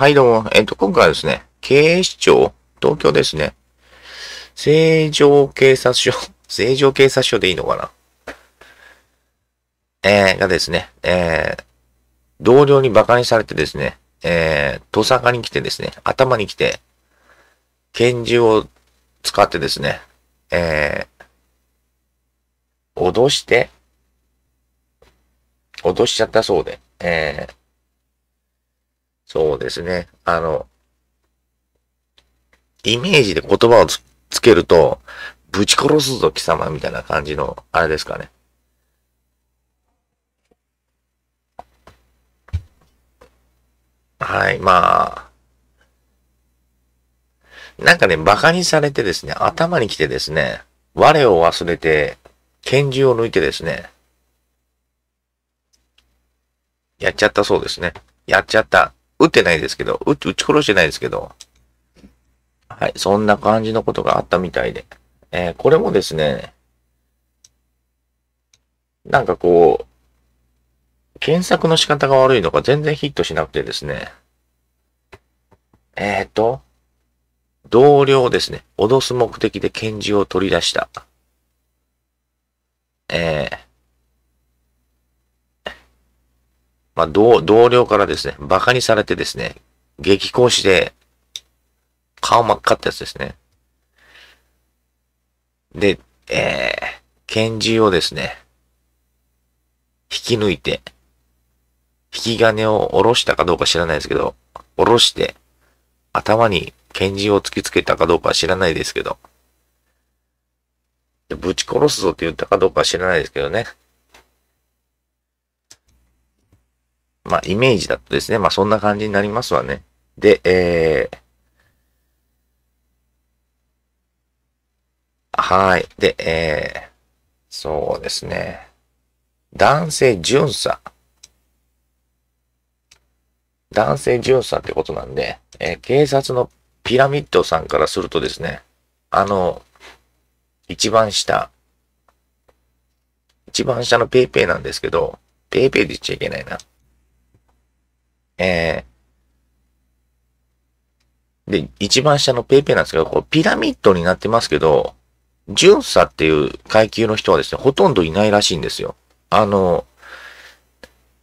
はい、どうも。えっ、と、今回はですね、警視庁、東京ですね。成城警察署、成 城警察署でいいのかなえー、がですね、えー、同僚に馬鹿にされてですね、えー、トサに来てですね、頭に来て、拳銃を使ってですね、えー、脅して、脅しちゃったそうで、えー、そうですね。あの、イメージで言葉をつつけると、ぶち殺すぞ貴様みたいな感じの、あれですかね。はい、まあ。なんかね、馬鹿にされてですね、頭に来てですね、我を忘れて、拳銃を抜いてですね、やっちゃったそうですね。やっちゃった。撃ってないですけど、撃ち殺してないですけど、はい、そんな感じのことがあったみたいで。えー、これもですね、なんかこう、検索の仕方が悪いのか全然ヒットしなくてですね、えっ、ー、と、同僚ですね、脅す目的で拳銃を取り出した。えー、まあ、同、同僚からですね、馬鹿にされてですね、激高しで、顔真っ赤ってやつですね。で、えー、拳銃をですね、引き抜いて、引き金を下ろしたかどうか知らないですけど、下ろして、頭に拳銃を突きつけたかどうかは知らないですけど、ぶち殺すぞって言ったかどうかは知らないですけどね。まあ、イメージだとですね、まあ、そんな感じになりますわね。で、えー、はい。で、えー、そうですね。男性巡査。男性巡査ってことなんで、えー、警察のピラミッドさんからするとですね、あの、一番下、一番下の paypay なんですけど、paypay で言っちゃいけないな。えー、で、一番下のペイペイなんですけど、こうピラミッドになってますけど、巡査っていう階級の人はですね、ほとんどいないらしいんですよ。あの、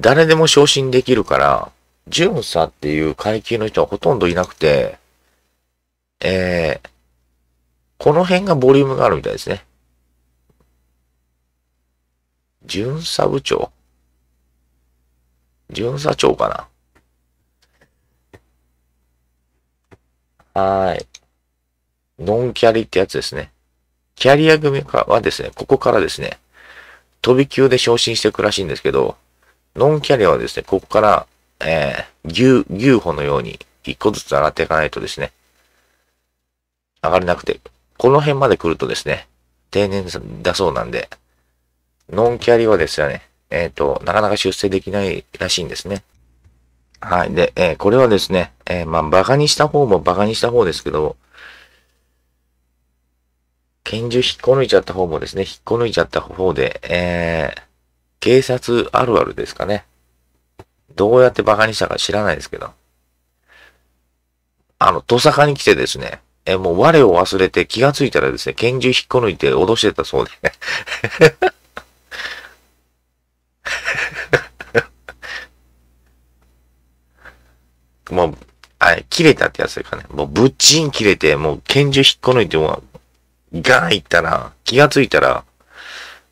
誰でも昇進できるから、巡査っていう階級の人はほとんどいなくて、えー、この辺がボリュームがあるみたいですね。巡査部長巡査長かなはい。ノンキャリってやつですね。キャリア組はですね、ここからですね、飛び級で昇進していくらしいんですけど、ノンキャリアはですね、ここから、えー、牛、牛歩のように、一個ずつ上がっていかないとですね、上がれなくて、この辺まで来るとですね、定年だそうなんで、ノンキャリはですよね、えっ、ー、と、なかなか出世できないらしいんですね。はい。で、えー、これはですね、えー、まあ、馬鹿にした方も馬鹿にした方ですけど、拳銃引っこ抜いちゃった方もですね、引っこ抜いちゃった方で、えー、警察あるあるですかね。どうやって馬鹿にしたか知らないですけど。あの、土坂に来てですね、えー、もう我を忘れて気がついたらですね、拳銃引っこ抜いて脅してたそうで、切れたってやつですかね。もうぶっちん切れて、もう拳銃引っこ抜いて、もう、ガーンいったら、気がついたら、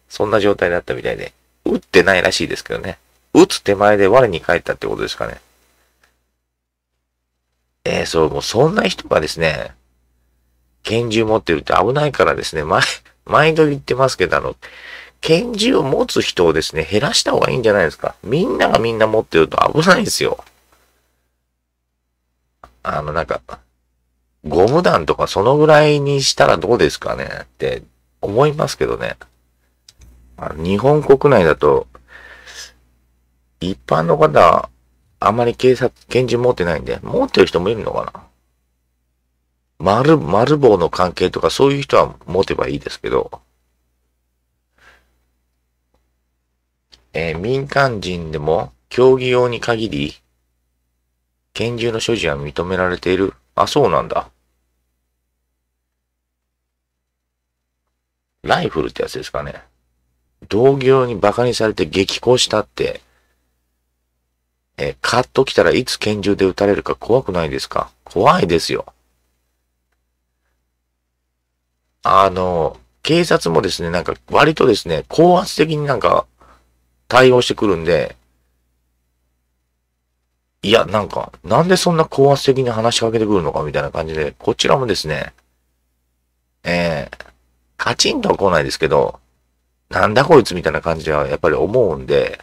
そんな状態だったみたいで、撃ってないらしいですけどね。撃つ手前で我に返ったってことですかね。えー、そう、もうそんな人がですね、拳銃持ってるって危ないからですね、前、毎度言ってますけど、あの、拳銃を持つ人をですね、減らした方がいいんじゃないですか。みんながみんな持ってると危ないですよ。あの、なんか、ゴム弾とかそのぐらいにしたらどうですかねって思いますけどね。日本国内だと、一般の方、あまり警察、拳銃持ってないんで、持ってる人もいるのかな丸、丸棒の関係とかそういう人は持てばいいですけど、えー、民間人でも競技用に限り、拳銃の所持は認められている。あ、そうなんだ。ライフルってやつですかね。同業に馬鹿にされて激高したって、え、カッときたらいつ拳銃で撃たれるか怖くないですか怖いですよ。あの、警察もですね、なんか割とですね、高圧的になんか対応してくるんで、いや、なんか、なんでそんな高圧的に話しかけてくるのかみたいな感じで、こちらもですね、えー、カチンとは来ないですけど、なんだこいつみたいな感じではやっぱり思うんで、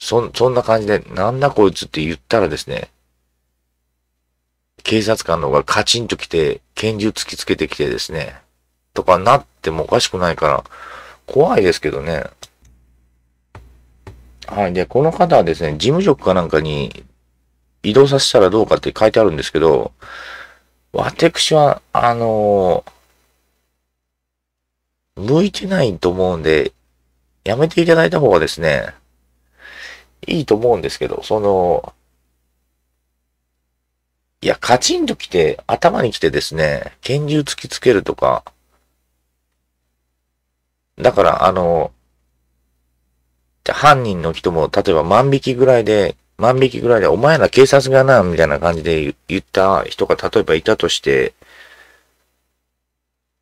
そ、そんな感じで、なんだこいつって言ったらですね、警察官の方がカチンと来て、拳銃突きつけてきてですね、とかなってもおかしくないから、怖いですけどね。はい。で、この方はですね、事務職かなんかに移動させたらどうかって書いてあるんですけど、私は、あの向いてないと思うんで、やめていただいた方がですね、いいと思うんですけど、その、いや、カチンと来て、頭に来てですね、拳銃突きつけるとか、だから、あの、犯人の人も、例えば万引きぐらいで、万引きぐらいで、お前ら警察がな、みたいな感じで言った人が例えばいたとして、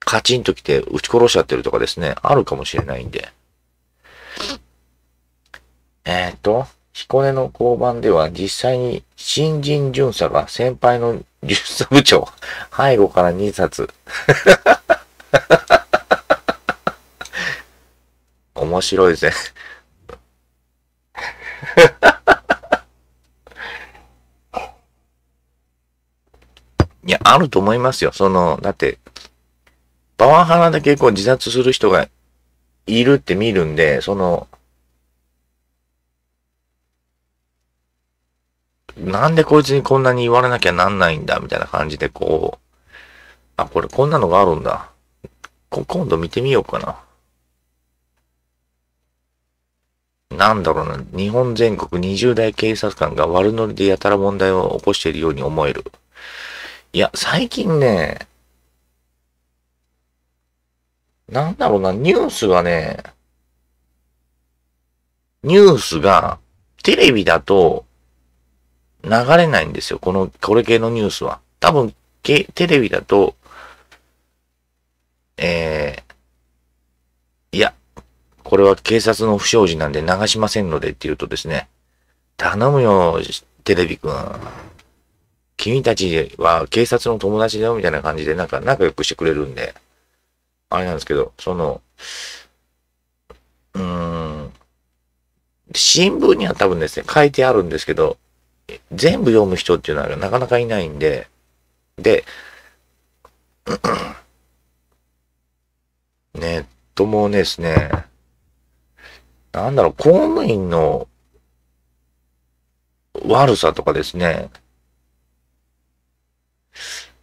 カチンと来て撃ち殺しちゃってるとかですね、あるかもしれないんで。えっ、と、彦根の交番では実際に新人巡査が先輩の巡査部長、背後から2冊。面白いぜ。いや、あると思いますよ。その、だって、パワハラで結構自殺する人がいるって見るんで、その、なんでこいつにこんなに言われなきゃなんないんだ、みたいな感じでこう、あ、これこんなのがあるんだ。今度見てみようかな。なんだろうな、日本全国20代警察官が悪ノリでやたら問題を起こしているように思える。いや、最近ね、なんだろうな、ニュースがね、ニュースが、テレビだと、流れないんですよ。この、これ系のニュースは。多分、テレビだと、えー、いや、これは警察の不祥事なんで流しませんのでって言うとですね、頼むよ、テレビくん。君たちは警察の友達だよみたいな感じでなんか仲良くしてくれるんで、あれなんですけど、その、うーん、新聞には多分ですね、書いてあるんですけど、全部読む人っていうのはなかなかいないんで、で、ネットもですね、なんだろう、公務員の悪さとかですね、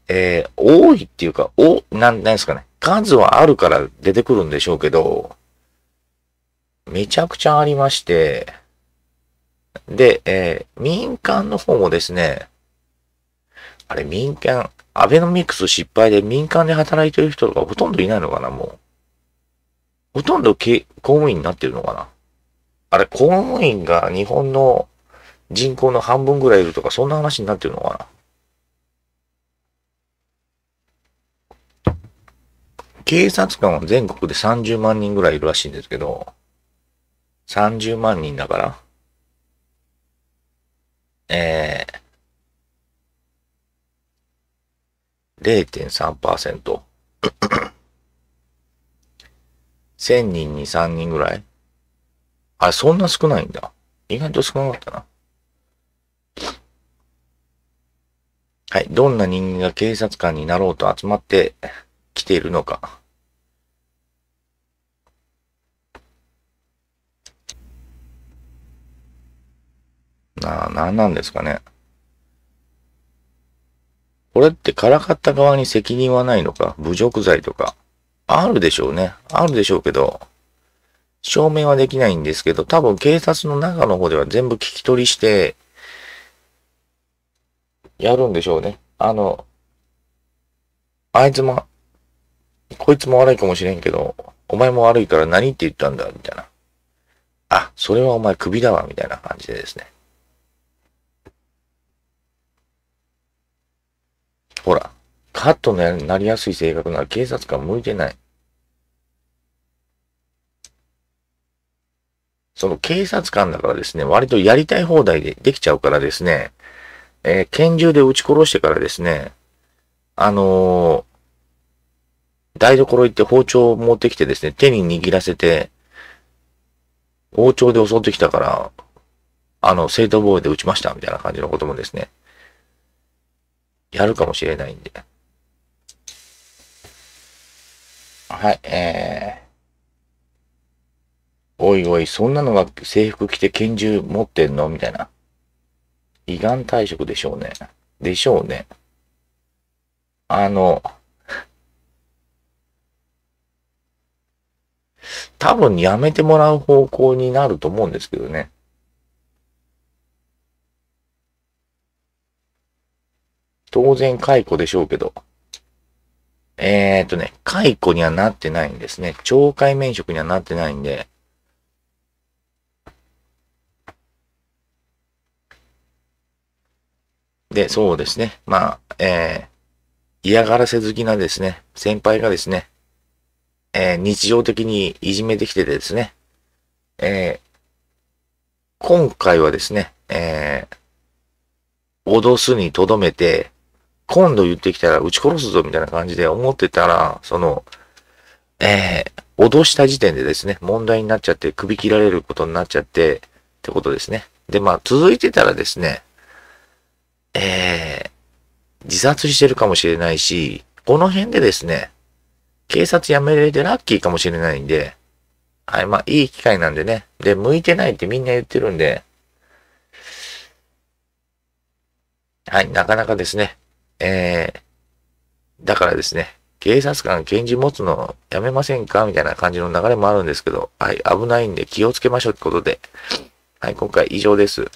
えー、多いっていうか、お、なん、なんですかね。数はあるから出てくるんでしょうけど、めちゃくちゃありまして、で、えー、民間の方もですね、あれ民間、アベノミクス失敗で民間で働いてる人とかほとんどいないのかな、もう。ほとんど公務員になってるのかな。あれ、公務員が日本の人口の半分ぐらいいるとか、そんな話になってるのかな。警察官は全国で30万人ぐらいいるらしいんですけど、30万人だから、えー、0.3%。1000人に3人ぐらいあ、そんな少ないんだ。意外と少なかったな。はい。どんな人間が警察官になろうと集まってきているのか。なあ、なんなんですかね。これってからかった側に責任はないのか侮辱罪とか。あるでしょうね。あるでしょうけど、証明はできないんですけど、多分警察の中の方では全部聞き取りして、やるんでしょうね。あの、あいつも、こいつも悪いかもしれんけど、お前も悪いから何って言ったんだ、みたいな。あ、それはお前首だわ、みたいな感じでですね。ほら、カットになりやすい性格なら警察官向いてない。その警察官だからですね、割とやりたい放題でできちゃうからですね、えー、拳銃で撃ち殺してからですね、あのー、台所行って包丁を持ってきてですね、手に握らせて、包丁で襲ってきたから、あの、正当防衛で撃ちました、みたいな感じのこともですね、やるかもしれないんで。はい、えー。おいおい、そんなのが制服着て拳銃持ってんのみたいな。胃がん退職でしょうね。でしょうね。あの、多分やめてもらう方向になると思うんですけどね。当然解雇でしょうけど。えーとね、解雇にはなってないんですね。懲戒免職にはなってないんで、で、そうですね。まあ、えー、嫌がらせ好きなですね、先輩がですね、えー、日常的にいじめてきててですね、えー、今回はですね、えー、脅すにとどめて、今度言ってきたら撃ち殺すぞみたいな感じで思ってたら、その、えー、脅した時点でですね、問題になっちゃって、首切られることになっちゃって、ってことですね。で、まあ、続いてたらですね、えー、自殺してるかもしれないし、この辺でですね、警察辞めれてラッキーかもしれないんで、はい、まあ、いい機会なんでね。で、向いてないってみんな言ってるんで、はい、なかなかですね、えー、だからですね、警察官検事持つのやめませんかみたいな感じの流れもあるんですけど、はい、危ないんで気をつけましょうってことで、はい、今回以上です。